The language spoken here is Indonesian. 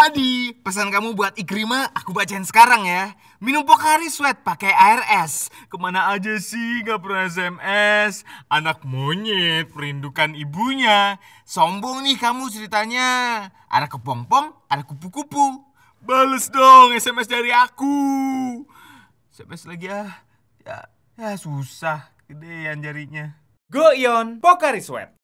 Hadi, pesan kamu buat Ikrima aku bacain sekarang ya. Minum Pokari Sweat pakai air es. Kemana aja sih gak pernah SMS. Anak monyet, perindukan ibunya. Sombong nih kamu ceritanya. Ada kepompong, ada kupu-kupu. Balas dong SMS dari aku. SMS lagi ah. Ya, ya susah. Gedean jarinya. Goion Pokari Sweat.